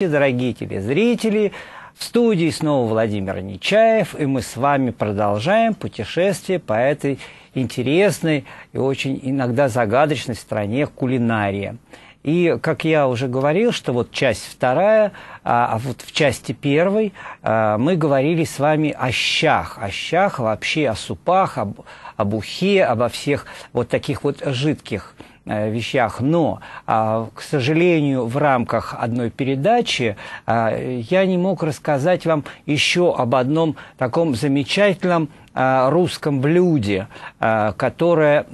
Дорогие телезрители, в студии снова Владимир Нечаев, и мы с вами продолжаем путешествие по этой интересной и очень иногда загадочной стране кулинария. И, как я уже говорил, что вот часть вторая, а, а вот в части первой а, мы говорили с вами о щах, о щах, вообще о супах, об, об ухе, обо всех вот таких вот жидких Э, вещах. Но, а, к сожалению, в рамках одной передачи а, я не мог рассказать вам еще об одном таком замечательном а, русском блюде, которое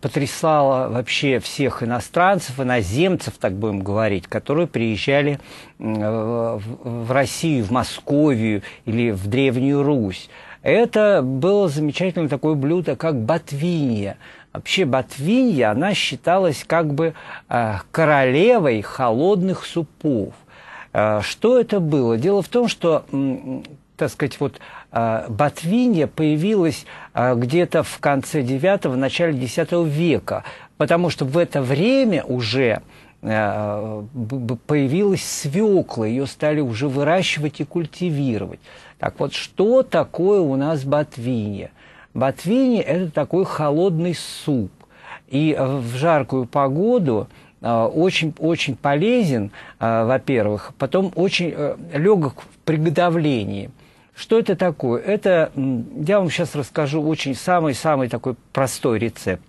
потрясало вообще всех иностранцев, иноземцев, так будем говорить, которые приезжали в Россию, в Московию или в Древнюю Русь. Это было замечательное такое блюдо, как ботвинья – Вообще Батвинья, она считалась как бы э, королевой холодных супов. Э, что это было? Дело в том, что, так сказать, вот э, батвинья появилась где-то в конце IX, начале X века, потому что в это время уже появилась свекла, ее стали уже выращивать и культивировать. Так вот, что такое у нас батвинья? Ботвини – это такой холодный суп. И в жаркую погоду очень-очень а, полезен, а, во-первых, потом очень э, легок в приготовлении. Что это такое? Это, я вам сейчас расскажу очень самый-самый такой простой рецепт.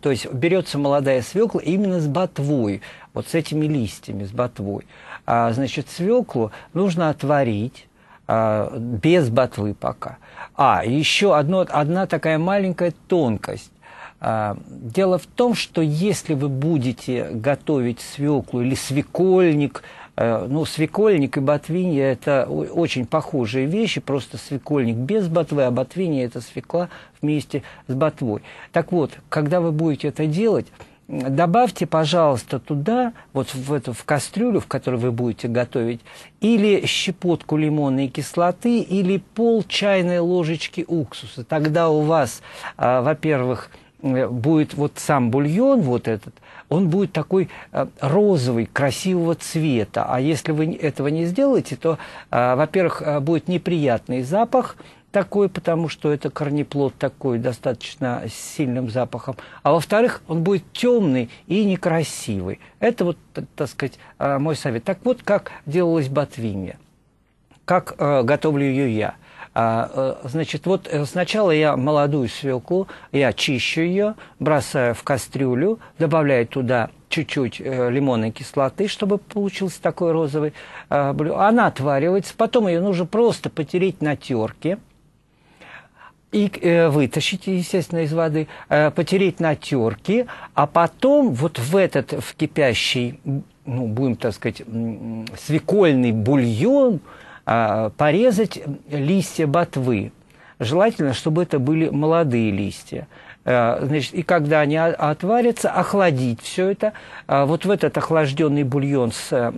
То есть берется молодая свекла именно с ботвой, вот с этими листьями, с ботвой. А, значит, свеклу нужно отварить, а, без ботвы пока. А, еще одно, одна такая маленькая тонкость. А, дело в том, что если вы будете готовить свеклу или свекольник, э, ну, свекольник и ботвинья – это очень похожие вещи, просто свекольник без ботвы, а ботвинья – это свекла вместе с ботвой. Так вот, когда вы будете это делать, добавьте, пожалуйста, туда, вот в эту в кастрюлю, в которой вы будете готовить, или щепотку лимонной кислоты, или пол чайной ложечки уксуса. Тогда у вас, а, э, во-первых, будет вот сам бульон вот этот, он будет такой э, розовый, красивого цвета. А если вы этого не сделаете, то, а, во-первых, э, будет неприятный запах – такой, потому что это корнеплод такой, достаточно с сильным запахом. А во-вторых, он будет темный и некрасивый. Это вот, так сказать, э, мой совет. Так вот, как делалась ботвинья, как э, готовлю ее я. А, э, значит, вот э, сначала я молодую свеклу, я чищу ее, бросаю в кастрюлю, добавляю туда чуть-чуть э, лимонной кислоты, чтобы получился такой розовый э, блю. Она отваривается, потом ее нужно просто потереть на терке – и э, вытащить, естественно, из воды, э, потереть на терке, а потом вот в этот в кипящий, ну, будем так сказать, свекольный бульон э, порезать листья ботвы. Желательно, чтобы это были молодые листья. Э, значит, и когда они отварятся, охладить все это. А вот в этот охлажденный бульон с э,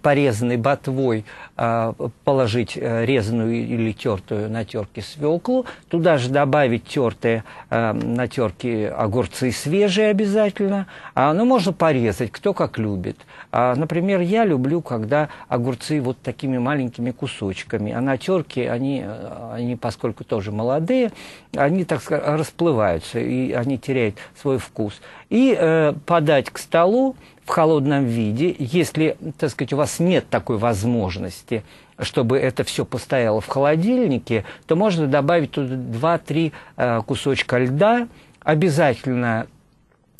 порезанной ботвой а, положить э, резаную или тертую на терке свеклу, туда же добавить тертые а, на терке огурцы свежие обязательно, а, но ну, можно порезать, кто как любит. Например, я люблю, когда огурцы вот такими маленькими кусочками, а на терке они, э, они поскольку тоже молодые, они, так сказать, расплываются, и они теряют свой вкус. И э, подать к столу в холодном виде, если, так сказать, у вас нет такой возможности, чтобы это все постояло в холодильнике, то можно добавить туда 2-3 э, кусочка льда, обязательно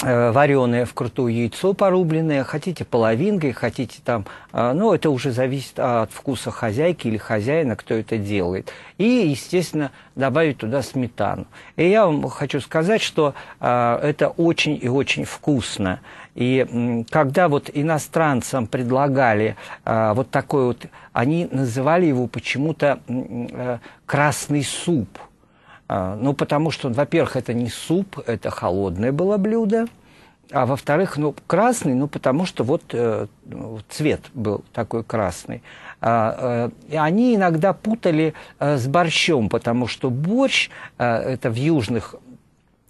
Э, вареное вкрутую яйцо порубленное, хотите половинкой, хотите там, э, ну, это уже зависит от вкуса хозяйки или хозяина, кто это делает. И, естественно, добавить туда сметану. И я вам хочу сказать, что э, это очень и очень вкусно. И когда вот иностранцам предлагали вот такой вот, они называли его почему-то красный суп – а, ну, потому что, во-первых, это не суп, это холодное было блюдо. А во-вторых, ну, красный, ну, потому что вот э, цвет был такой красный. А, э, и они иногда путали э, с борщом, потому что борщ, э, это в южных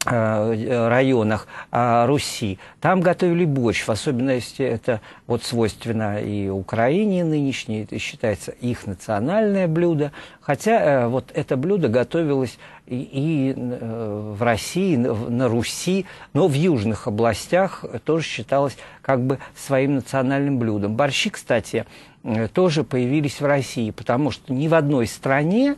Э, э, районах а, Руси. Там готовили борщ, в особенности это вот свойственно и Украине нынешней, это считается их национальное блюдо, хотя э, вот это блюдо готовилось и, и в России, на Руси, но в южных областях тоже считалось как бы своим национальным блюдом. Борщи, кстати, тоже появились в России, потому что ни в одной стране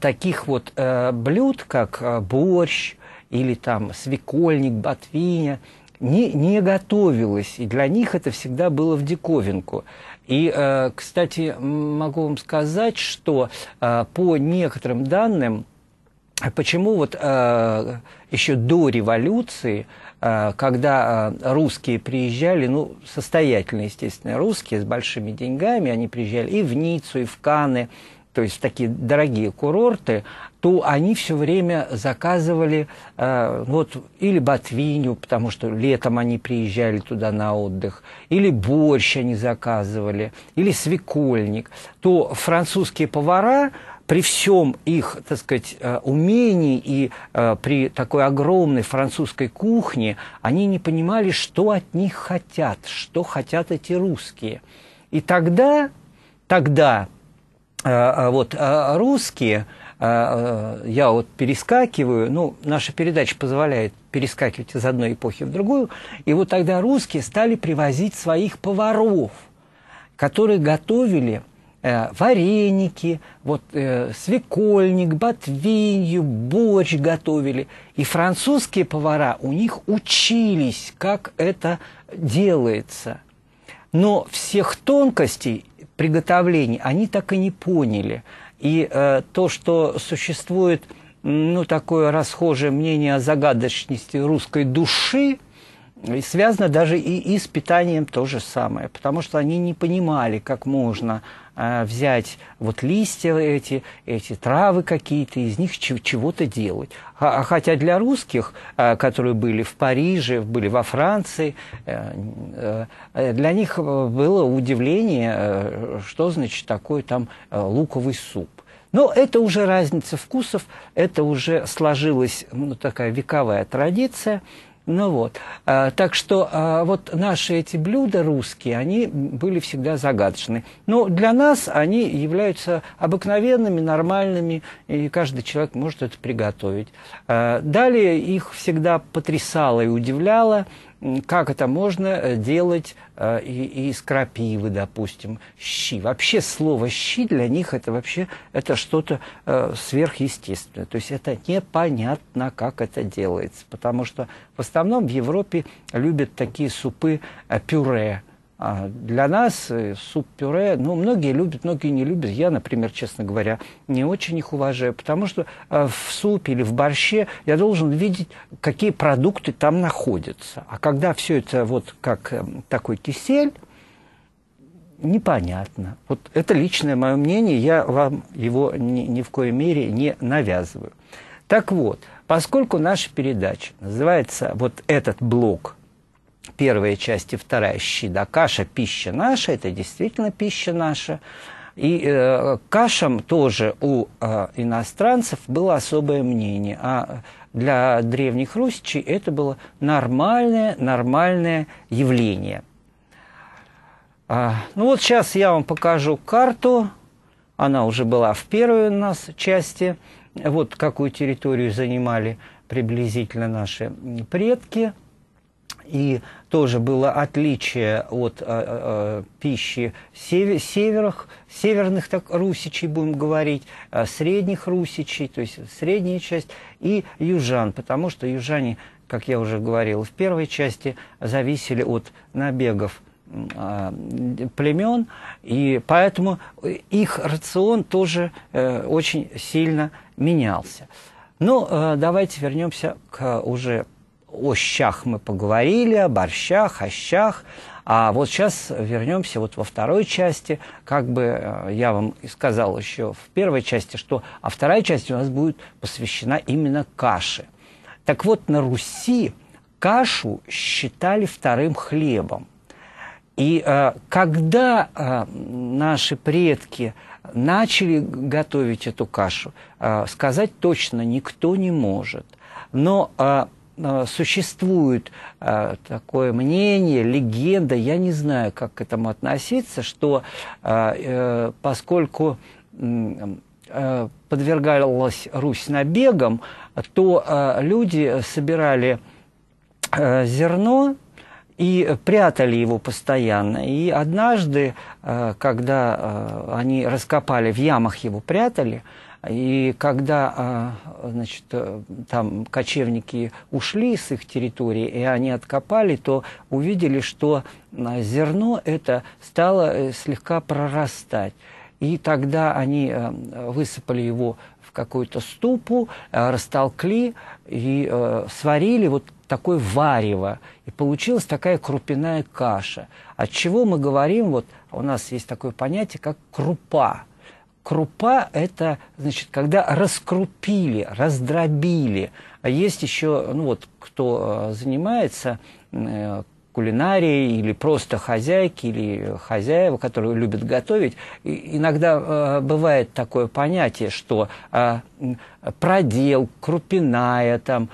таких вот блюд, как борщ, или там свекольник, ботвиня, не, не готовилось, и для них это всегда было в диковинку. И, э, кстати, могу вам сказать, что э, по некоторым данным, почему вот э, еще до революции, когда русские приезжали, ну, состоятельные, естественно, русские с большими деньгами, они приезжали и в Ниццу, и в Каны, то есть такие дорогие курорты, то они все время заказывали э, вот или ботвиню, потому что летом они приезжали туда на отдых, или борщ они заказывали, или свекольник, то французские повара при всем их, так сказать, э, умении и э, при такой огромной французской кухне, они не понимали, что от них хотят, что хотят эти русские. И тогда, тогда а, а вот, а русские, э, я вот перескакиваю, ну, наша передача позволяет перескакивать из одной эпохи в другую, и вот тогда русские стали привозить своих поваров, которые готовили э, вареники, вот э, свекольник, ботвинью, борщ готовили. И французские повара у них учились, как это делается. Но всех тонкостей приготовлений, они так и не поняли. И э, то, что существует ну, такое расхожее мнение о загадочности русской души, и связано даже и, и с питанием то же самое, потому что они не понимали, как можно э, взять вот листья эти, эти травы какие-то, из них чего-то делать. А, хотя для русских, э, которые были в Париже, были во Франции, э, э, э для них э, было удивление, э, что значит такой там э, луковый суп. Но это уже разница вкусов, это уже сложилась ну, такая вековая традиция – ну вот. А, так что а, вот наши эти блюда русские, они были всегда загадочны. Но для нас они являются обыкновенными, нормальными, и каждый человек может это приготовить. А, далее их всегда потрясало и удивляло как это можно э, делать э, и, из крапивы, допустим, щи. Вообще слово «щи» для них это вообще это что-то э, сверхъестественное. То есть это непонятно, как это делается, потому что в основном в Европе любят такие супы э, пюре, а для нас э, суп-пюре, ну, многие любят, многие не любят. Я, например, честно говоря, не очень их уважаю, потому что э, в супе или в борще я должен видеть, какие продукты там находятся. А когда все это вот как э, такой кисель, непонятно. Вот это личное мое мнение, я вам его ни, ни в коей мере не навязываю. Так вот, поскольку наша передача называется вот этот блок первая часть и вторая щида, каша пища наша, это действительно пища наша. И э, кашам тоже у э, иностранцев было особое мнение, а для древних русичей это было нормальное, нормальное явление. А, ну вот сейчас я вам покажу карту, она уже была в первой у нас части, вот какую территорию занимали приблизительно наши предки – и тоже было отличие от э, э, э пищи север, северах, северных так, русичей, будем говорить, э, средних русичей, то есть средняя часть, и южан, потому что южане, как я уже говорил в первой части, зависели от набегов э, племен, и поэтому их рацион тоже э, очень сильно менялся. Но ну, давайте вернемся к уже о щах мы поговорили, о борщах, о щах. А вот сейчас вернемся вот во второй части. Как бы э, я вам и сказал еще в первой части, что... А вторая часть у нас будет посвящена именно каше. Так вот, на Руси кашу считали вторым хлебом. И э, когда э, наши предки начали готовить эту кашу, э, сказать точно никто не может. Но э, Э, существует э, такое мнение, легенда, я не знаю, как к этому относиться, что э, поскольку подвергалась Русь набегам, то люди собирали зерно и прятали его постоянно. И однажды, когда они раскопали, в ямах его прятали – и когда а, значит, э, там кочевники ушли с их территории, и они откопали, то увидели, что а, зерно это стало э, слегка прорастать. И тогда они э, высыпали его в какую-то ступу, растолкли и сварили вот такое варево. И получилась такая крупяная каша. От чего мы говорим, вот у нас есть такое понятие, как крупа – крупа – это, значит, когда раскрупили, раздробили. А есть еще, ну вот, кто э, занимается э, кулинарией или просто хозяйки или хозяева, которые любят готовить, иногда э, бывает такое понятие, что продел, крупиная там,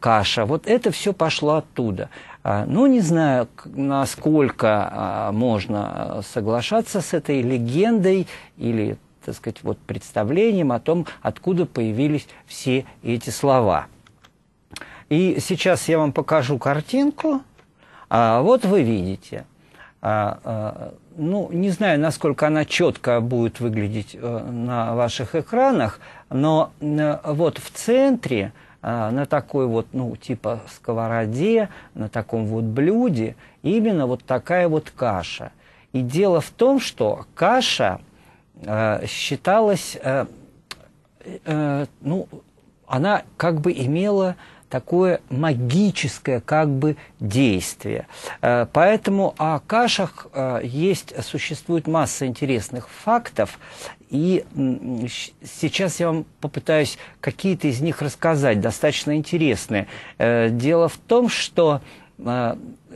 каша, вот это все пошло оттуда. А, ну, не знаю, насколько а, можно соглашаться с этой легендой или так сказать, вот представлением о том, откуда появились все эти слова. И сейчас я вам покажу картинку. А, вот вы видите. А, а, ну, не знаю, насколько она четко будет выглядеть э, на ваших экранах, но э, вот в центре э, на такой вот, ну, типа сковороде, на таком вот блюде, именно вот такая вот каша. И дело в том, что каша Э, считалась, э, э, ну, она как бы имела такое магическое как бы действие. Поэтому о кашах есть, существует масса интересных фактов, и сейчас я вам попытаюсь какие-то из них рассказать, достаточно интересные. Дело в том, что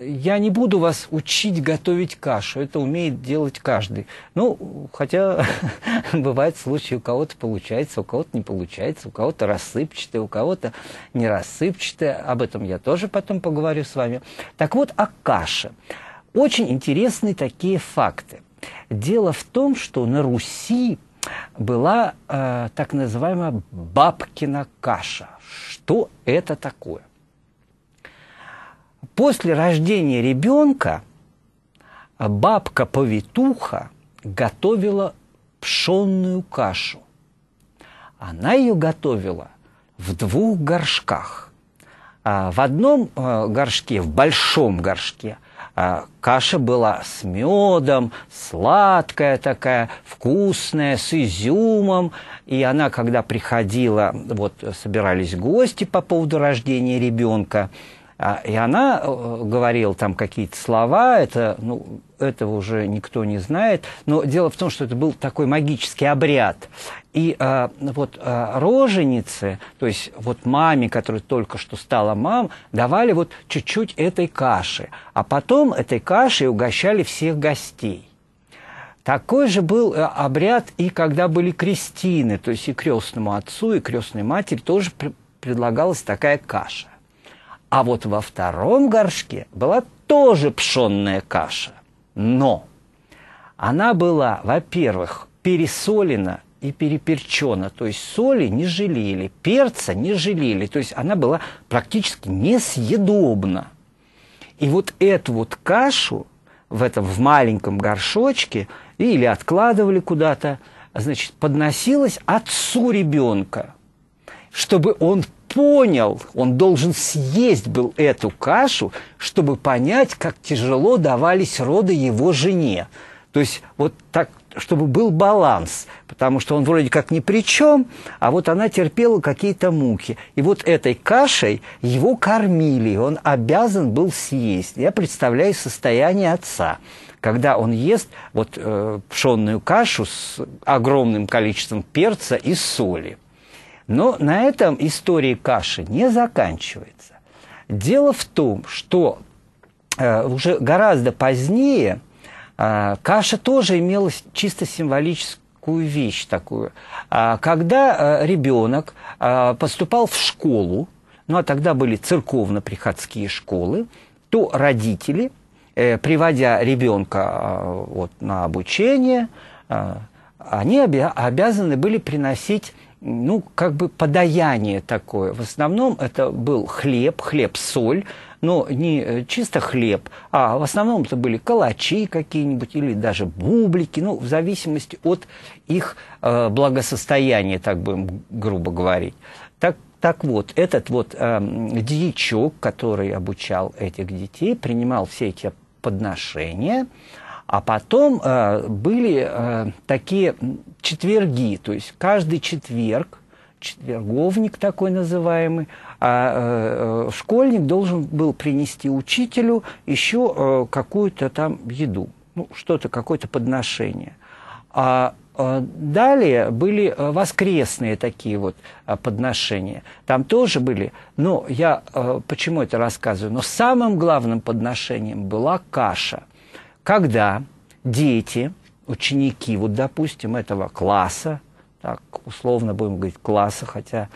я не буду вас учить готовить кашу, это умеет делать каждый. Ну, хотя бывают случаи, у кого-то получается, у кого-то не получается, у кого-то рассыпчатое, у кого-то не рассыпчатое. Об этом я тоже потом поговорю с вами. Так вот, о каше. Очень интересны такие факты. Дело в том, что на Руси была э, так называемая бабкина каша. Что это такое? после рождения ребенка бабка-повитуха готовила пшенную кашу. Она ее готовила в двух горшках. А в одном э, горшке, в большом горшке, э, каша была с медом, сладкая такая, вкусная, с изюмом. И она, когда приходила, вот собирались гости по поводу рождения ребенка, а, и она э, говорила там какие-то слова, это, ну, этого уже никто не знает. Но дело в том, что это был такой магический обряд. И э, вот э, роженицы, то есть вот маме, которая только что стала мам, давали вот чуть-чуть этой каши. А потом этой кашей угощали всех гостей. Такой же был э, обряд и когда были крестины, то есть и крестному отцу, и крестной матери тоже предлагалась такая каша. А вот во втором горшке была тоже пшенная каша. Но она была, во-первых, пересолена и переперчена. То есть соли не жалели, перца не жалели. То есть она была практически несъедобна. И вот эту вот кашу в этом в маленьком горшочке или откладывали куда-то, значит, подносилась отцу ребенка, чтобы он понял, он должен съесть был эту кашу, чтобы понять, как тяжело давались роды его жене. То есть вот так, чтобы был баланс, потому что он вроде как ни при чем, а вот она терпела какие-то муки. И вот этой кашей его кормили, он обязан был съесть. Я представляю состояние отца когда он ест вот э, пшенную кашу с огромным количеством перца и соли. Но на этом история каши не заканчивается. Дело в том, что э, уже гораздо позднее э, каша тоже имела чисто символическую вещь такую. А когда э, ребенок поступал в школу, ну а тогда были церковно-приходские школы, то родители, приводя ребенка вот, на обучение, они обязаны были приносить ну, как бы подаяние такое. В основном это был хлеб, хлеб-соль, но не э, чисто хлеб, а в основном это были калачи какие-нибудь или даже бублики, ну, в зависимости от их э, благосостояния, так будем грубо говорить. Так, так вот, этот вот э, дьячок, который обучал этих детей, принимал все эти подношения – а потом э, были э, такие четверги, то есть каждый четверг, четверговник такой называемый, а э, э школьник должен был принести учителю еще э, какую-то там еду, ну, что-то, какое-то подношение. А э, Далее были э, воскресные такие вот подношения. Там тоже были, но я почему это рассказываю, но самым главным подношением была каша – когда дети, ученики, вот, допустим, этого класса, так условно будем говорить класса, хотя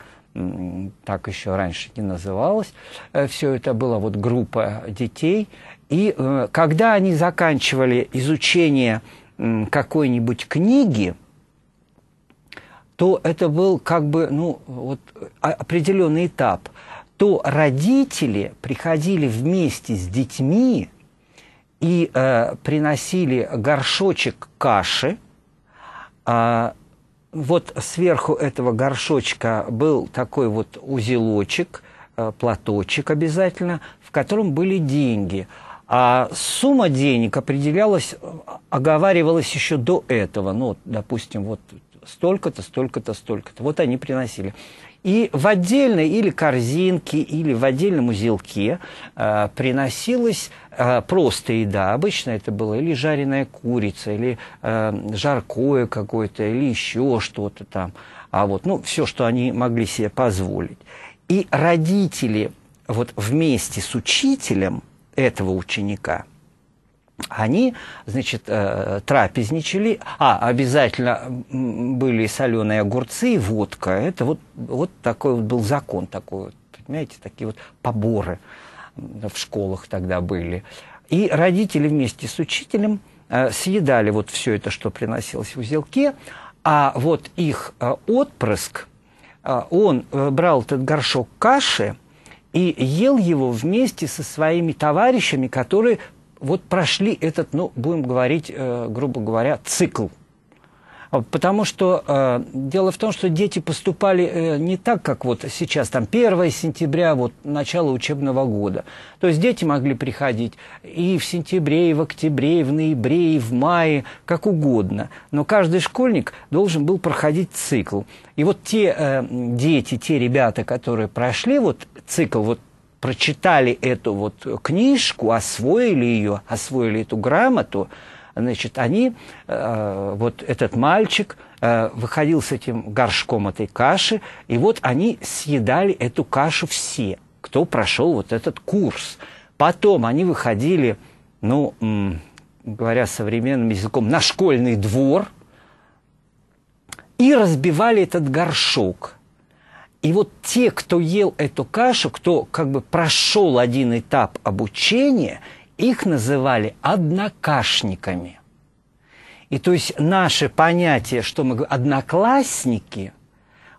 так еще раньше не называлось, э, все это было вот группа детей, и э, когда они заканчивали изучение какой-нибудь книги, то это был как бы ну, вот, определенный этап, то родители приходили вместе с детьми и э, приносили горшочек каши. Э, вот сверху этого горшочка был такой вот узелочек, э, платочек обязательно, в котором были деньги. А сумма денег определялась, э, оговаривалась еще до этого. Ну, допустим, вот столько-то, столько-то, столько-то. Вот они приносили. И в отдельной или корзинке, или в отдельном узелке э, приносилась э, просто еда. Обычно это было или жареная курица, или э, жаркое какое-то, или еще что-то там. А вот, ну, все, что они могли себе позволить. И родители вот вместе с учителем этого ученика – они, значит, э, трапезничали, а обязательно были соленые огурцы и водка. Это вот, вот такой вот был закон такой, понимаете, такие вот поборы в школах тогда были. И родители вместе с учителем э, съедали вот все это, что приносилось в узелке, а вот их э, отпрыск, он брал этот горшок каши, и ел его вместе со своими товарищами, которые вот прошли этот, ну, будем говорить, э, грубо говоря, цикл. Потому что э, дело в том, что дети поступали э, не так, как вот сейчас, там 1 сентября, вот начало учебного года. То есть дети могли приходить и в сентябре, и в октябре, и в ноябре, и в мае, как угодно. Но каждый школьник должен был проходить цикл. И вот те э, дети, те ребята, которые прошли вот цикл, вот прочитали эту вот книжку, освоили ее, освоили эту грамоту, значит, они, э, вот этот мальчик э, выходил с этим горшком этой каши, и вот они съедали эту кашу все, кто прошел вот этот курс. Потом они выходили, ну, говоря современным языком, на школьный двор и разбивали этот горшок – и вот те, кто ел эту кашу, кто как бы прошел один этап обучения, их называли однокашниками. И то есть наше понятие, что мы говорим, одноклассники,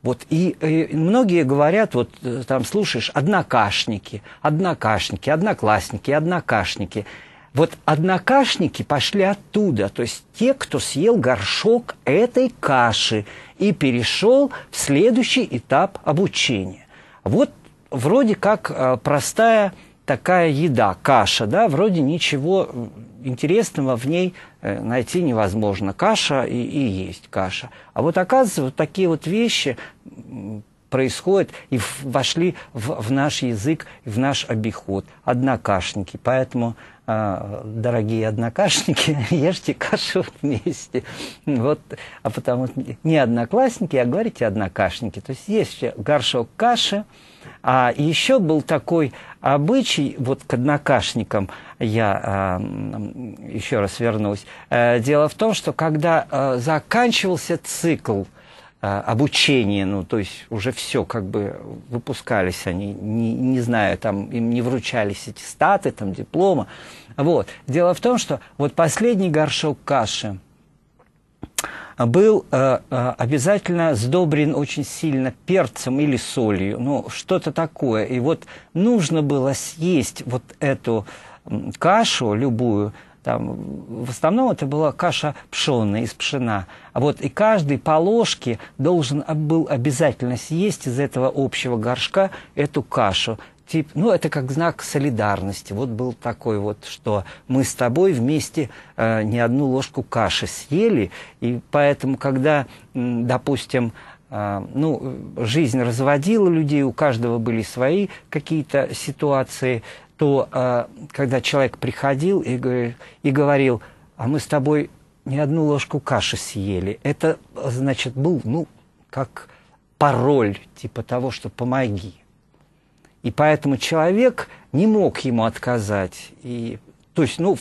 вот и, и э, многие говорят, вот э, там слушаешь, однокашники, однокашники, одноклассники, однокашники. Вот однокашники пошли оттуда, то есть те, кто съел горшок этой каши и перешел в следующий этап обучения. Вот вроде как э, простая такая еда, каша, да, вроде ничего интересного в ней э, найти невозможно. Каша и, и есть каша. А вот оказывается, вот такие вот вещи происходит и вошли в, в наш язык, в наш обиход. Однокашники. Поэтому, э, дорогие однокашники, ешьте кашу вместе. Вот, а потому не одноклассники, а говорите однокашники. То есть есть горшок каши. А еще был такой обычай, вот к однокашникам я э, еще раз вернусь. Э, дело в том, что когда э, заканчивался цикл, а, обучение, ну, то есть уже все, как бы выпускались они, не, не знаю, там им не вручались эти статы, там диплома. Вот. Дело в том, что вот последний горшок каши был э, э, обязательно сдобрен очень сильно перцем или солью, ну, что-то такое. И вот нужно было съесть вот эту кашу любую – там, в основном это была каша пшеная, из пшена. А вот и каждый по ложке должен был обязательно съесть из этого общего горшка эту кашу. Тип, ну, это как знак солидарности. Вот был такой вот, что мы с тобой вместе э, не одну ложку каши съели, и поэтому, когда, допустим, э, ну, жизнь разводила людей, у каждого были свои какие-то ситуации, то а, когда человек приходил и, и говорил, а мы с тобой ни одну ложку каши съели, это, значит, был, ну, как пароль типа того, что «помоги». И поэтому человек не мог ему отказать. И, то есть, ну,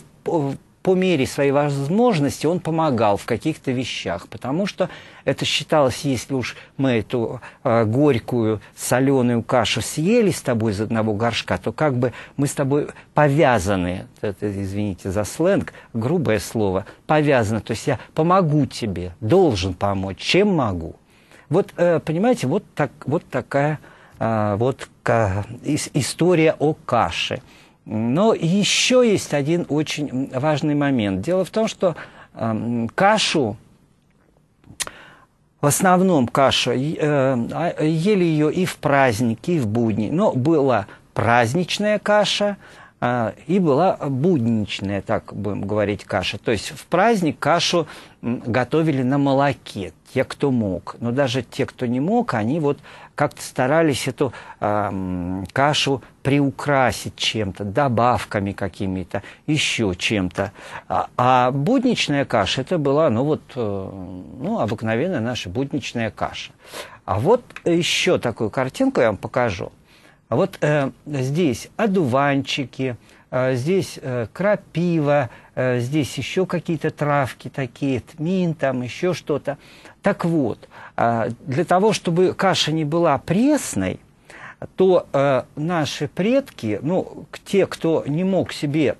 по мере своей возможности он помогал в каких-то вещах, потому что это считалось, если уж мы эту э, горькую соленую кашу съели с тобой из одного горшка, то как бы мы с тобой повязаны, это, извините за сленг, грубое слово, повязаны, то есть я помогу тебе, должен помочь, чем могу. Вот, э, понимаете, вот, так, вот такая э, вот, к, история о каше – но еще есть один очень важный момент. Дело в том, что э, кашу, в основном кашу, э, а, ели ее и в праздники, и в будни. Но была праздничная каша э, и была будничная, так будем говорить, каша. То есть в праздник кашу готовили на молоке те, кто мог. Но даже те, кто не мог, они вот как-то старались эту э, кашу приукрасить чем-то, добавками какими-то, еще чем-то. А, а будничная каша, это была, ну вот, э, ну, обыкновенная наша будничная каша. А вот еще такую картинку я вам покажу. А вот э, здесь одуванчики, э, здесь э, крапива, э, здесь еще какие-то травки такие, тмин, там еще что-то. Так вот, а, для того, чтобы каша не была пресной, то а, наши предки, ну, те, кто не мог себе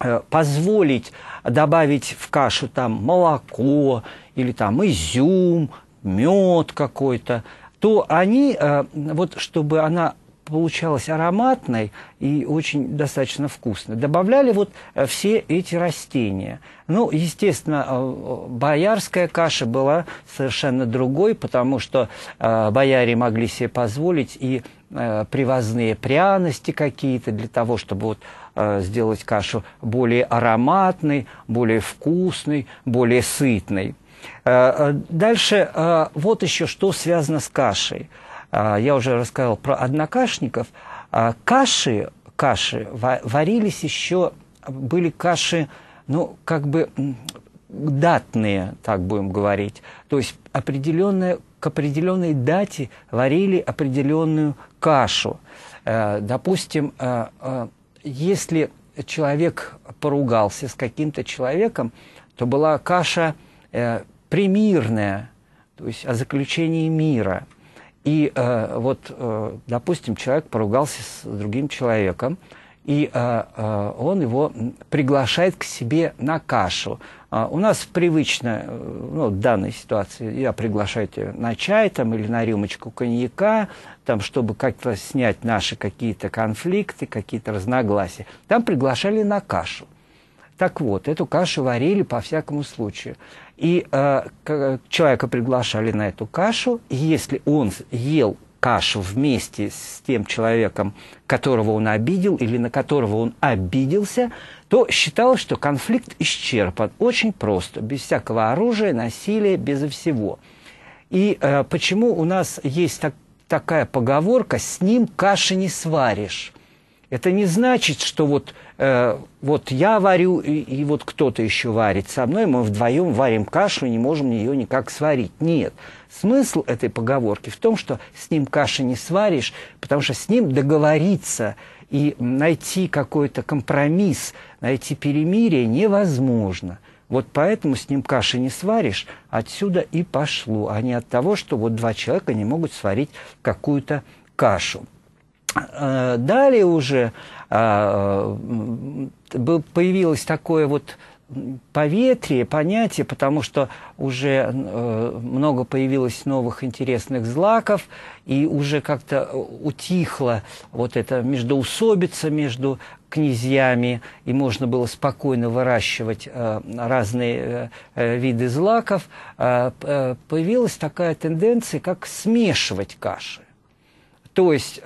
а, позволить добавить в кашу там молоко или там изюм, мед какой-то, то они, вот чтобы она получалась ароматной и очень достаточно вкусной. Добавляли вот э, все эти растения. Ну, естественно, э, боярская каша была совершенно другой, потому что э, бояре могли себе позволить и привозные пряности какие-то для того, чтобы вот сделать кашу более ароматной, более вкусной, более сытной. Дальше вот еще что связано с кашей – а, я уже рассказал про однокашников, а каши, каши варились еще, были каши, ну, как бы датные, так будем говорить. То есть определенная, к определенной дате варили определенную кашу. Э, допустим, э, э, если человек поругался с каким-то человеком, то была каша примирная, то есть о заключении мира – и э, вот, э, допустим, человек поругался с другим человеком, и э, э, он его приглашает к себе на кашу. Э, у нас привычно, э, ну, в данной ситуации, я приглашаю тебя на чай там, или на рюмочку коньяка, там, чтобы как-то снять наши какие-то конфликты, какие-то разногласия. Там приглашали на кашу. Так вот, эту кашу варили по всякому случаю. И э, человека приглашали на эту кашу, и если он ел кашу вместе с тем человеком, которого он обидел или на которого он обиделся, то считалось, что конфликт исчерпан. Очень просто, без всякого оружия, насилия, безо всего. И э, почему у нас есть так, такая поговорка «с ним каши не сваришь»? Это не значит, что вот, э, вот я варю, и, и вот кто-то еще варит со мной, мы вдвоем варим кашу и не можем ее никак сварить. Нет. Смысл этой поговорки в том, что с ним каши не сваришь, потому что с ним договориться и найти какой-то компромисс, найти перемирие невозможно. Вот поэтому с ним каши не сваришь, отсюда и пошло, а не от того, что вот два человека не могут сварить какую-то кашу. Э, далее уже э, появилось такое вот поветрие, понятие, потому что уже э, много появилось новых интересных злаков, и уже как-то утихло вот это междуусобица между князьями, и можно было спокойно выращивать разные виды злаков. появилась такая тенденция, как смешивать каши. То есть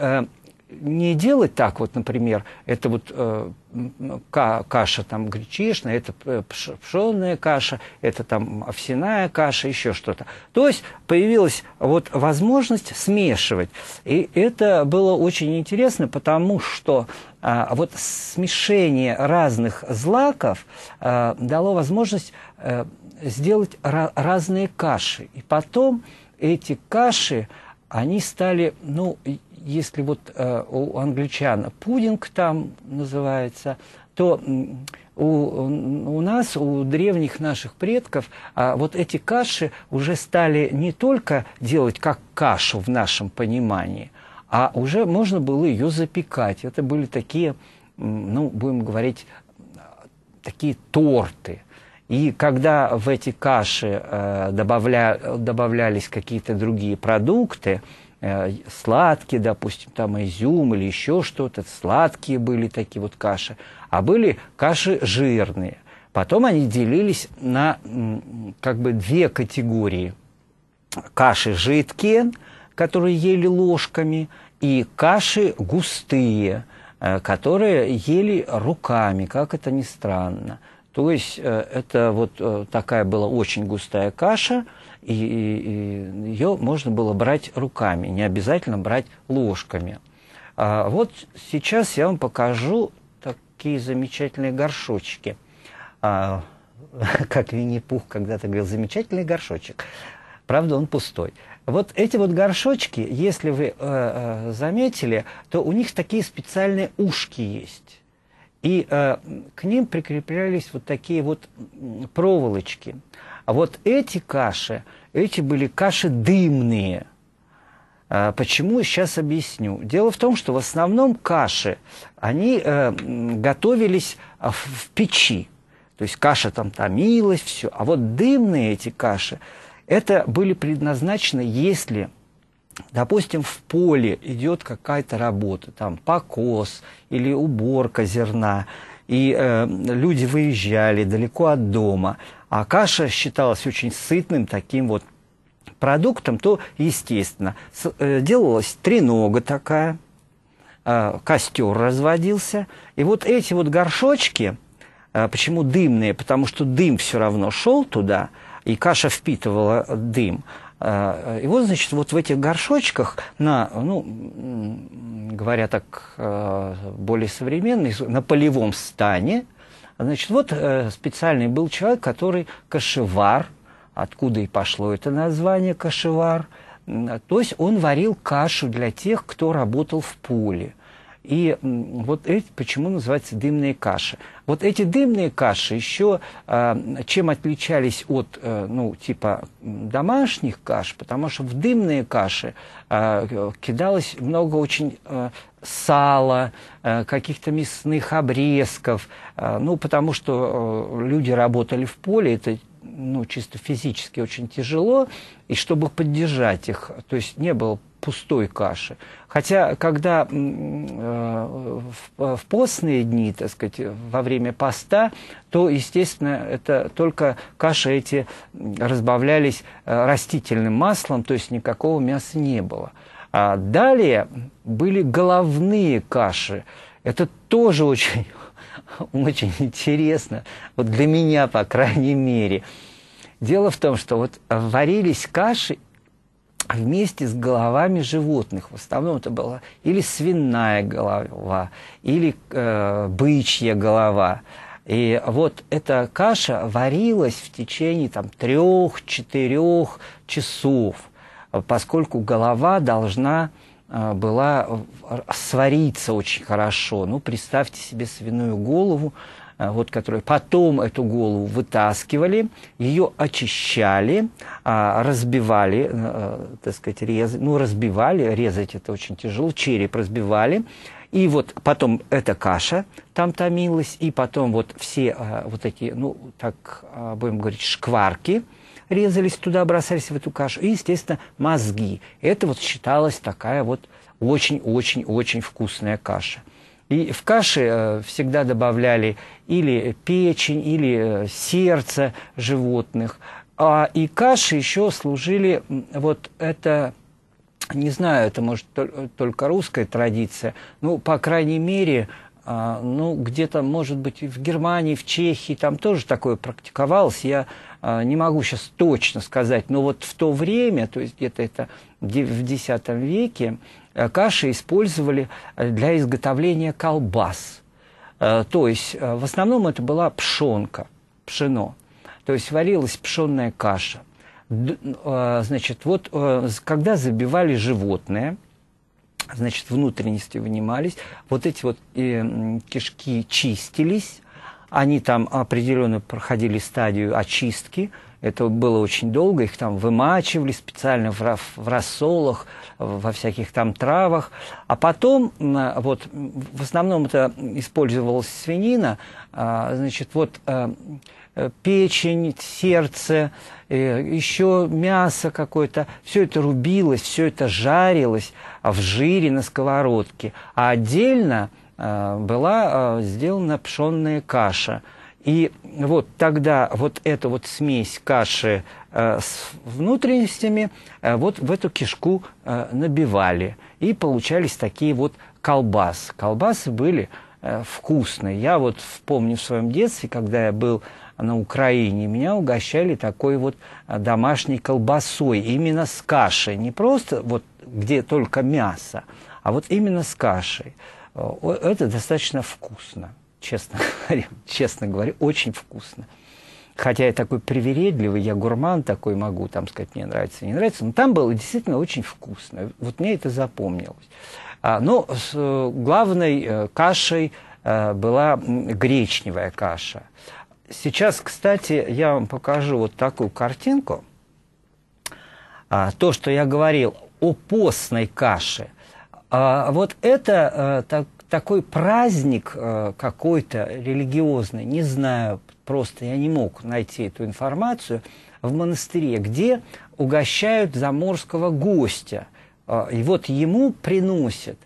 не делать так, вот, например, это вот э, каша там гречишная, это пшеная каша, это там овсяная каша, еще что-то. То есть появилась вот возможность смешивать. И это было очень интересно, потому что э, вот смешение разных злаков э, дало возможность э, сделать разные каши. И потом эти каши, они стали, ну, если вот э, у англичан пудинг там называется, то у, у нас, у древних наших предков, а, вот эти каши уже стали не только делать как кашу в нашем понимании, а уже можно было ее запекать. Это были такие, ну, будем говорить, такие торты. И когда в эти каши э, добавля, добавлялись какие-то другие продукты, Э, сладкие, допустим, там изюм или еще что-то, сладкие были такие вот каши, а были каши жирные. Потом они делились на как бы две категории. Каши жидкие, которые ели ложками, и каши густые, э, которые ели руками, как это ни странно. То есть э, это вот э, такая была очень густая каша, и, и, и ее можно было брать руками, не обязательно брать ложками. А вот сейчас я вам покажу такие замечательные горшочки. А, как Винни-Пух когда-то говорил, замечательный горшочек. Правда, он пустой. Вот эти вот горшочки, если вы э, э заметили, то у них такие специальные ушки есть. И э, к ним прикреплялись вот такие вот проволочки. А вот эти каши, эти были каши дымные. Э, почему, сейчас объясню. Дело в том, что в основном каши, они э, готовились в, а, в печи. То есть каша там томилась, все. А вот дымные эти каши, это были предназначены, если Допустим, в поле идет какая-то работа, там покос или уборка зерна, и э, люди выезжали далеко от дома, а каша считалась очень сытным таким вот продуктом, то, естественно, с, э, делалась тренога такая, э, костер разводился, и вот эти вот горшочки, э, почему дымные, потому что дым все равно шел туда, и каша впитывала дым, Э, и вот, значит, вот в этих горшочках, на, ну, говоря так э, более современный, на полевом стане, значит, вот э, специальный был человек, который кашевар, откуда и пошло это название кашевар, то есть он варил кашу для тех, кто работал в поле. И вот эти, почему называются дымные каши. Вот эти дымные каши еще а, чем отличались от, э, ну, типа домашних каш, потому что в дымные каши а, кидалось много очень э, сала, э, каких-то мясных обрезков, ну, потому что люди работали в поле, это ну, чисто физически очень тяжело, и чтобы поддержать их, то есть не было пустой каши. Хотя, когда э, в, э, в постные дни, так сказать, во время поста, то, естественно, это только каши эти разбавлялись э, растительным маслом, то есть никакого мяса не было. А далее были головные каши. Это тоже очень, очень интересно, вот для меня, по крайней мере. Дело в том, что вот варились каши а вместе с головами животных. В основном это была или свиная голова, или э, бычья голова. И вот эта каша варилась в течение там, трех-четырех часов, поскольку голова должна э, была свариться очень хорошо. Ну, представьте себе свиную голову, Э, вот, которые потом эту голову вытаскивали, ее очищали, а, разбивали, э, э, так сказать, рез, ну, разбивали, резать это очень тяжело, череп разбивали, и вот потом эта каша там томилась, и потом вот все вот эти, ну, так будем говорить, шкварки резались туда, бросались в эту кашу. И, естественно, мозги. Это вот считалось такая вот очень-очень-очень вкусная каша. И в каши э, всегда добавляли или печень, или э, сердце животных. А и каши еще служили, вот это, не знаю, это может э, только русская традиция, ну, по крайней мере, а, ну, где-то, может быть, в Германии, в Чехии, там тоже такое практиковалось. Я а, не могу сейчас точно сказать, но вот в то время, то есть где-то это в X веке, Э, каши использовали э, для изготовления колбас. Э, то есть в основном это была пшенка, пшено. То есть варилась пшенная каша. Значит, вот когда забивали животное, значит, внутренности вынимались, вот эти вот кишки чистились, они там определенно проходили стадию очистки – это было очень долго, их там вымачивали специально в, в рассолах, во всяких там травах. А потом, вот, в основном это использовалась свинина, а, значит, вот э, э, печень, сердце, э, еще мясо какое-то, все это рубилось, все это жарилось в жире на сковородке. А отдельно была сделана пшенная каша – и вот тогда вот эта вот смесь каши э, с внутренностями э, вот в эту кишку э, набивали. И получались такие вот колбасы. Колбасы были э, вкусные. Я вот помню в своем детстве, когда я был на Украине, меня угощали такой вот э, домашней колбасой, именно с кашей. Не просто вот где только мясо, а вот именно с кашей. Э, это достаточно вкусно честно говоря, честно говоря, очень вкусно. Хотя я такой привередливый, я гурман такой могу, там сказать, мне нравится, не нравится, но там было действительно очень вкусно. Вот мне это запомнилось. А, но с э, главной э, кашей э, была гречневая каша. Сейчас, кстати, я вам покажу вот такую картинку. А, то, что я говорил о постной каше. А, вот это а, так, такой праздник э, какой-то религиозный, не знаю, просто я не мог найти эту информацию, в монастыре, где угощают заморского гостя. Э, и вот ему приносят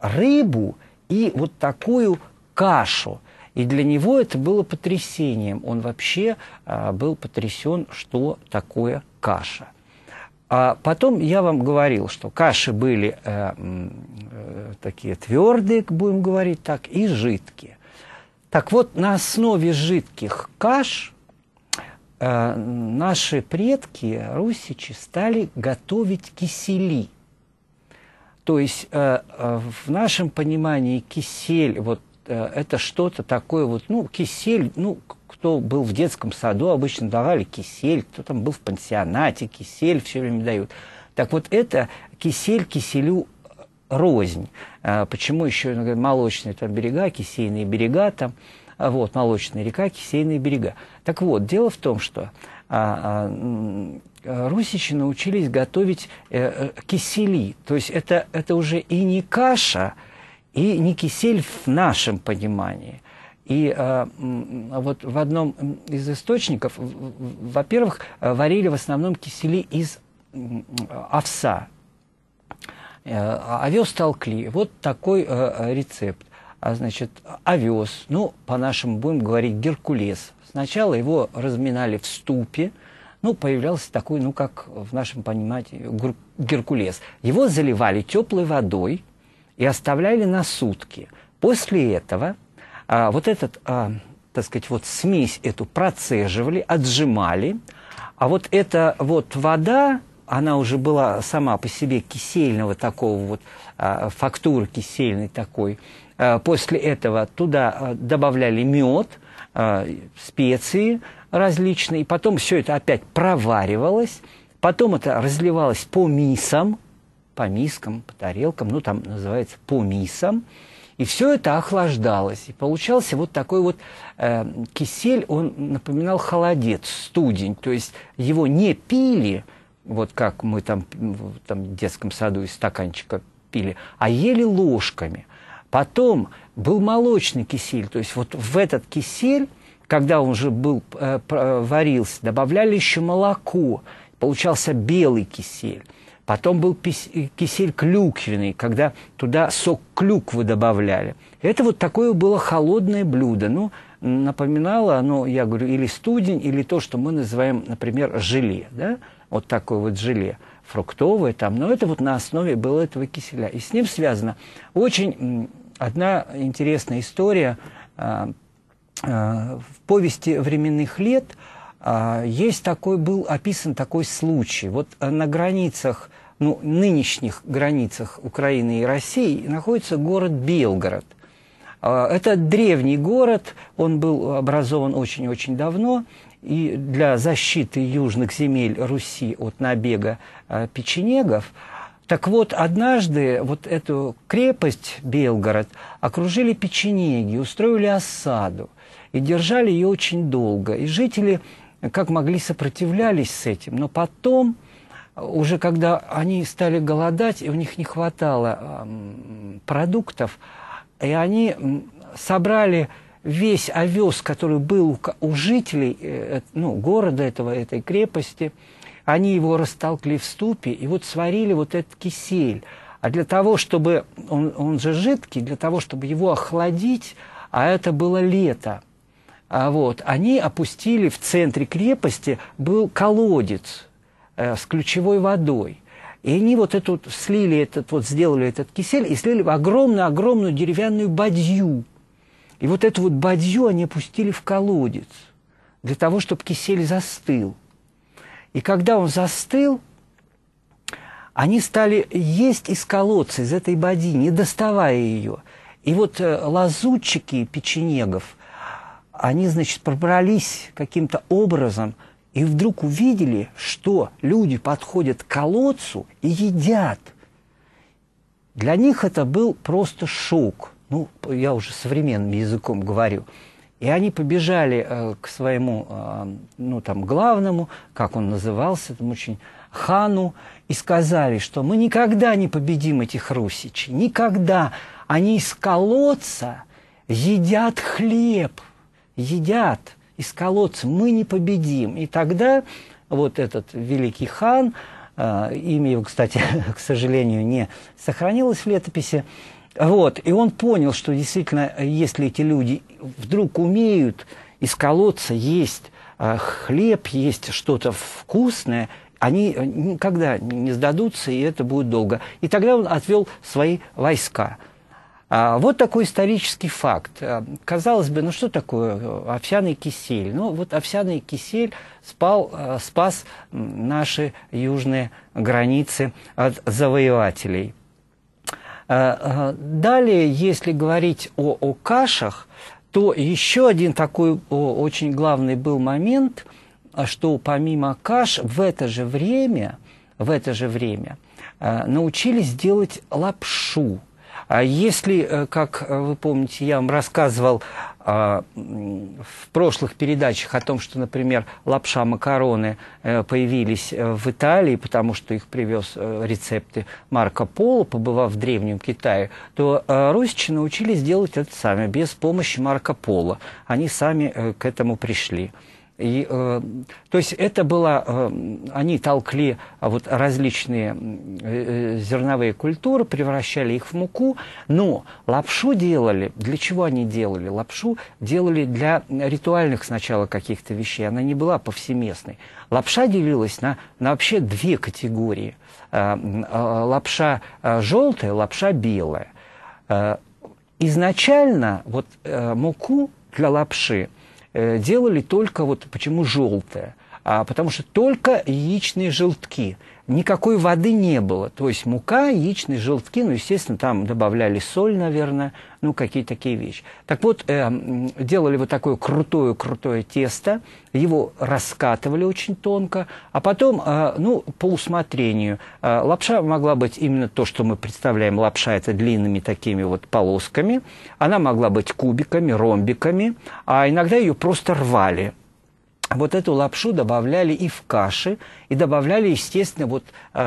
рыбу и вот такую кашу. И для него это было потрясением. Он вообще э, был потрясен, что такое каша. А потом я вам говорил, что каши были э, э, такие твердые, будем говорить так, и жидкие. Так вот, на основе жидких каш э, наши предки, русичи, стали готовить кисели. То есть э, э, в нашем понимании кисель, вот э, это что-то такое вот, ну, кисель, ну, кто был в детском саду, обычно давали кисель, кто там был в пансионате, кисель все время дают. Так вот это кисель киселю э, рознь. А почему еще ну, говорят, молочные там берега, кисейные берега там, а вот, молочная река, кисейные берега. Так вот, дело в том, что а, а, русичи научились готовить э, э, кисели, то есть это, это уже и не каша, и не кисель в нашем понимании, и э, а вот в одном из источников, во-первых, э, варили в основном кисели из э, овса. Э, а овес толкли. Вот такой э, рецепт. А, значит, овес, ну, по-нашему будем говорить геркулес. Сначала его разминали в ступе, ну, появлялся такой, ну, как в нашем понимании, геркулес. Его заливали теплой водой и оставляли на сутки. После этого – а, вот этот, а, так сказать, вот смесь эту процеживали, отжимали, а вот эта вот вода, она уже была сама по себе кисельного такого вот, а, фактуры кисельной такой. А, после этого туда а, добавляли мед, а, специи различные, и потом все это опять проваривалось, потом это разливалось по мисам, по мискам, по тарелкам, ну там называется по мисам, и все это охлаждалось. И получался вот такой вот э, кисель, он напоминал холодец, студень. То есть его не пили, вот как мы там, там в детском саду из стаканчика пили, а ели ложками. Потом был молочный кисель. То есть вот в этот кисель, когда он уже был, э, э варился, добавляли еще молоко. Получался белый кисель. Потом был э, кисель клюквенный, когда туда сок клюквы добавляли. Это вот такое было холодное блюдо. Ну, напоминало оно, я говорю, или студень, или то, что мы называем, например, желе. Да? Вот такое вот желе фруктовое там. Но это вот на основе было этого киселя. И с ним связано очень одна интересная история а, а, в повести временных лет – а, есть такой, был описан такой случай. Вот э, на границах, ну, нынешних границах Украины и России находится город Белгород. А, это древний город, он был образован очень-очень давно, и для защиты южных земель Руси от набега э, печенегов. Так вот, однажды вот эту крепость Белгород окружили печенеги, устроили осаду и держали ее очень долго. И жители как могли сопротивлялись с этим. Но потом, уже когда они стали голодать, и у них не хватало продуктов, и они собрали весь овес, который был у жителей э, э, ну, города этого, этой крепости, они его растолкли в ступе и вот сварили вот этот кисель. А для того, чтобы он, он же жидкий, для того, чтобы его охладить, а это было лето – а вот, они опустили в центре крепости был колодец э, с ключевой водой. И они вот эту слили этот, вот сделали этот кисель и слили в огромную-огромную деревянную бадью. И вот эту вот бадью они опустили в колодец для того, чтобы кисель застыл. И когда он застыл, они стали есть из колодца, из этой бадьи, не доставая ее. И вот э, лазутчики печенегов – они, значит, пробрались каким-то образом и вдруг увидели, что люди подходят к колодцу и едят. Для них это был просто шок. Ну, я уже современным языком говорю. И они побежали э, к своему, э, ну, там, главному, как он назывался, там очень, хану, и сказали, что мы никогда не победим этих русичей, никогда. Они из колодца едят хлеб – едят из колодца, мы не победим. И тогда вот этот великий хан, э, имя его, кстати, к сожалению, не сохранилось в летописи, вот, и он понял, что действительно, если эти люди вдруг умеют из колодца есть э, хлеб, есть что-то вкусное, они никогда не сдадутся, и это будет долго. И тогда он отвел свои войска – а, вот такой исторический факт. А, казалось бы, ну что такое э, овсяный кисель? Ну вот овсяный кисель спал, э, спас наши южные границы от завоевателей. А, далее, если говорить о, о кашах, то еще один такой очень главный был момент, что помимо каш в это же время, в это же время научились делать лапшу – а если, э, как э, вы помните, я вам рассказывал а, в прошлых передачах о том, что, например, лапша, макароны э, появились в Италии, потому что их привез рецепты Марко Поло, побывав в Древнем Китае, то русичи научились делать это сами, без помощи Марко Поло. Они сами к этому пришли. И, э, то есть это было, э, они толкли а вот различные э, э, зерновые культуры, превращали их в муку, но лапшу делали, для чего они делали? Лапшу делали для ритуальных сначала каких-то вещей, она не была повсеместной. Лапша делилась на, на вообще две категории. Э, э, лапша э, желтая, лапша белая. Э, изначально вот э, муку для лапши – Э, делали только вот почему желтое а, потому что только яичные желтки. Никакой воды не было. То есть мука, яичные желтки, ну, естественно, там добавляли соль, наверное, ну, какие-то такие вещи. Так вот, э, делали вот такое крутое-крутое тесто, его раскатывали очень тонко, а потом, э, ну, по усмотрению. Э, лапша могла быть именно то, что мы представляем, лапша – это длинными такими вот полосками. Она могла быть кубиками, ромбиками, а иногда ее просто рвали – вот эту лапшу добавляли и в каши, и добавляли, естественно, вот э,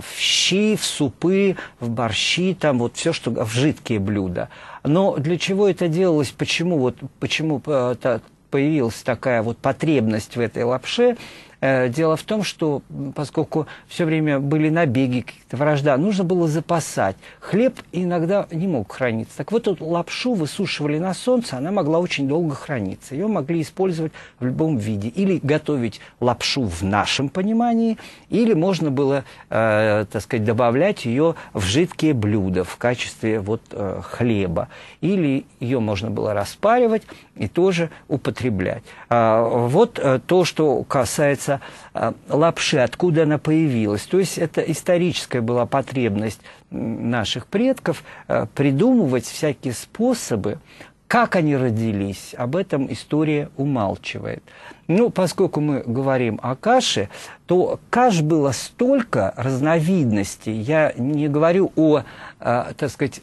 в щи, в супы, в борщи, там вот все, что в жидкие блюда. Но для чего это делалось, почему вот, почему э, та, появилась такая вот потребность в этой лапше, Э, дело в том, что поскольку все время были набеги, какие-то вражда, нужно было запасать. Хлеб иногда не мог храниться. Так вот, лапшу высушивали на солнце, она могла очень долго храниться. Ее могли использовать в любом виде. Или готовить лапшу в нашем понимании, или можно было, э, так сказать, добавлять ее в жидкие блюда в качестве вот, э, хлеба. Или ее можно было распаривать и тоже употреблять. А, вот э, то, что касается э, лапши, откуда она появилась. То есть это историческая была потребность наших предков э, придумывать всякие способы, как они родились, об этом история умалчивает. Но ну, поскольку мы говорим о каше, то каш было столько разновидностей. Я не говорю о, так сказать,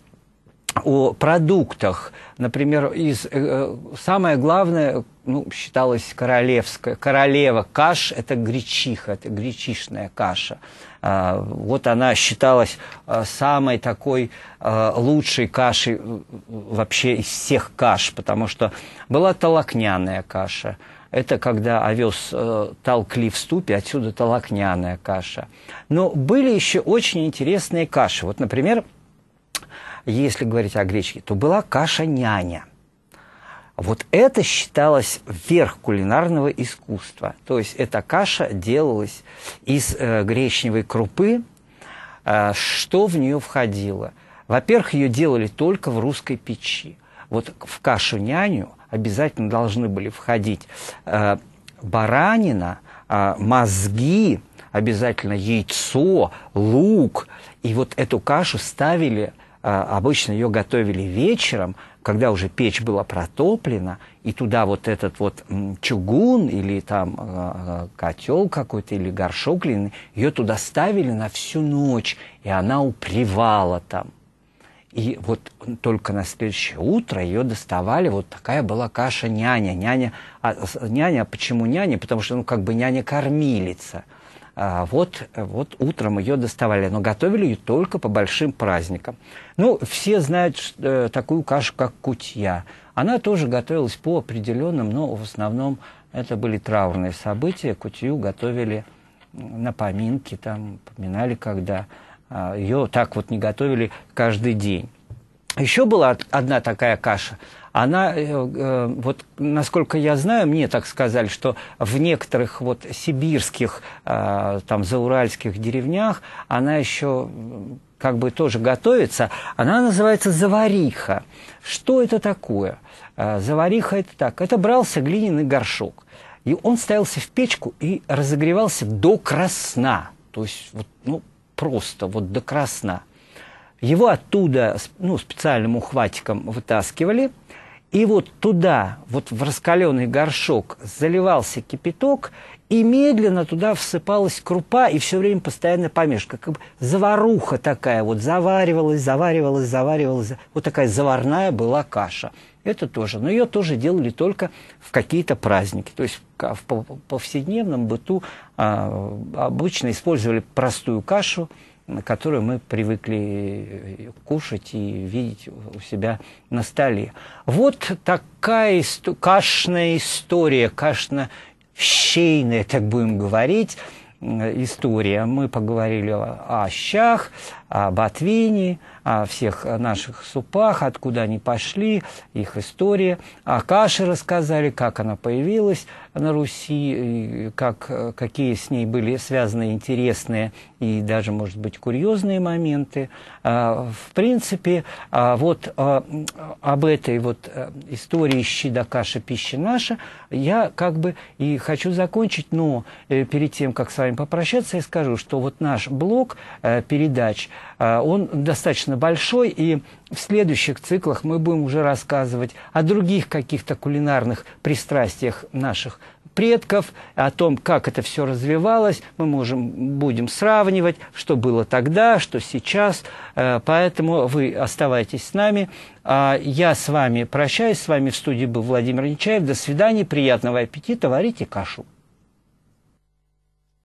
о продуктах. Например, из, э, э самое главное, ну, считалось королевская, королева каш – это гречиха, это гречишная каша. Э, вот она считалась э, самой такой э, лучшей кашей э, вообще из всех каш, потому что была толокняная каша. Это когда овес э, толкли в ступе, отсюда толокняная каша. Но были еще очень интересные каши. Вот, например, если говорить о гречке, то была каша-няня. Вот это считалось верх кулинарного искусства. То есть эта каша делалась из э, гречневой крупы. Э, что в нее входило? Во-первых, ее делали только в русской печи. Вот в кашу-няню обязательно должны были входить э, баранина, э, мозги, обязательно яйцо, лук. И вот эту кашу ставили а, обычно ее готовили вечером, когда уже печь была протоплена, и туда вот этот вот чугун или там а, а, котел какой-то или горшок глиняный, ее туда ставили на всю ночь, и она упревала там. И вот только на следующее утро ее доставали, вот такая была каша няня. Няня, а, няня почему няня? Потому что, ну, как бы няня-кормилица – а, вот, вот утром ее доставали, но готовили ее только по большим праздникам. Ну, все знают что, э, такую кашу, как кутья. Она тоже готовилась по определенным, но в основном это были траурные события. Кутью готовили на поминки, там, поминали когда. А, ее так вот не готовили каждый день. Еще была одна такая каша – она, э, э, вот насколько я знаю, мне так сказали, что в некоторых вот сибирских, а, там, зауральских деревнях она еще как бы тоже готовится, она называется завариха. Что это такое? А, завариха это так. Это брался глиняный горшок. И он ставился в печку и разогревался до красна. То есть, вот, ну, просто вот до красна. Его оттуда ну, специальным ухватиком вытаскивали, и вот туда, вот в раскаленный горшок, заливался кипяток, и медленно туда всыпалась крупа, и все время постоянно помешка. Как бы заваруха такая вот, заваривалась, заваривалась, заваривалась. Вот такая заварная была каша. Это тоже. Но ее тоже делали только в какие-то праздники. То есть в повседневном быту а, обычно использовали простую кашу, которую мы привыкли э, кушать и видеть у себя на столе. Вот такая исто кашная история, кашно-щейная, так будем говорить, история. Мы поговорили о щах, Ботвине, о всех наших супах, откуда они пошли, их история. О каше рассказали, как она появилась на Руси, как, какие с ней были связаны интересные и даже, может быть, курьезные моменты. А, в принципе, а, вот а, об этой вот э, истории «Щида каша, пища наша» я как бы и хочу закончить, но э, перед тем, как с вами попрощаться, я скажу, что вот наш блог э, передач – Э, он достаточно большой, и в следующих циклах мы будем уже рассказывать о других каких-то кулинарных пристрастиях наших предков, о том, как это все развивалось, мы можем, будем сравнивать, что было тогда, что сейчас, э, поэтому вы оставайтесь с нами. а Я с вами прощаюсь, с вами в студии был Владимир Нечаев, до свидания, приятного аппетита, варите кашу.